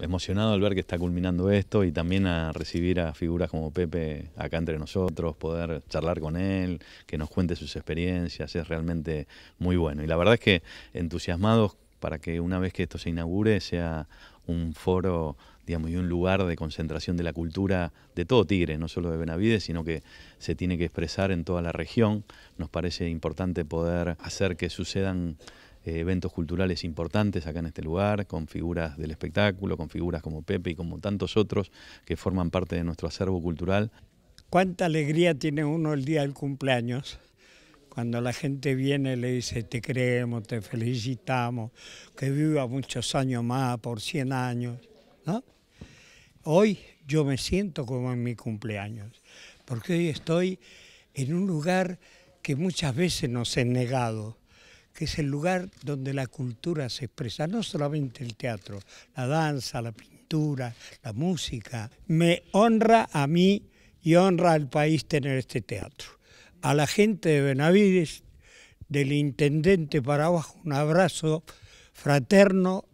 emocionado al ver que está culminando esto y también a recibir a figuras como Pepe acá entre nosotros, poder charlar con él, que nos cuente sus experiencias, es realmente muy bueno. Y la verdad es que entusiasmados para que una vez que esto se inaugure sea un foro digamos, y un lugar de concentración de la cultura de todo Tigre, no solo de Benavides, sino que se tiene que expresar en toda la región. Nos parece importante poder hacer que sucedan eventos culturales importantes acá en este lugar, con figuras del espectáculo, con figuras como Pepe y como tantos otros que forman parte de nuestro acervo cultural. ¿Cuánta alegría tiene uno el día del cumpleaños? Cuando la gente viene le dice, te creemos, te felicitamos, que viva muchos años más, por 100 años. Hoy yo me siento como en mi cumpleaños, porque hoy estoy en un lugar que muchas veces nos he negado que es el lugar donde la cultura se expresa, no solamente el teatro, la danza, la pintura, la música. Me honra a mí y honra al país tener este teatro. A la gente de Benavides, del intendente para abajo, un abrazo fraterno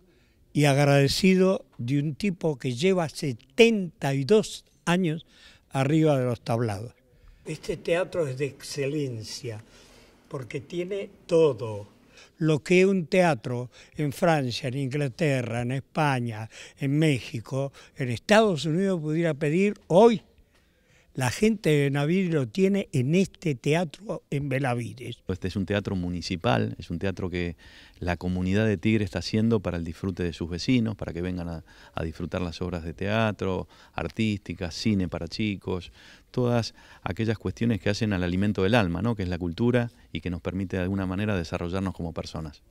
y agradecido de un tipo que lleva 72 años arriba de los tablados. Este teatro es de excelencia porque tiene todo lo que un teatro en Francia, en Inglaterra, en España, en México, en Estados Unidos pudiera pedir hoy la gente de Benavides lo tiene en este teatro en Benavides. Este es un teatro municipal, es un teatro que la comunidad de Tigre está haciendo para el disfrute de sus vecinos, para que vengan a, a disfrutar las obras de teatro, artísticas, cine para chicos, todas aquellas cuestiones que hacen al alimento del alma, ¿no? que es la cultura y que nos permite de alguna manera desarrollarnos como personas.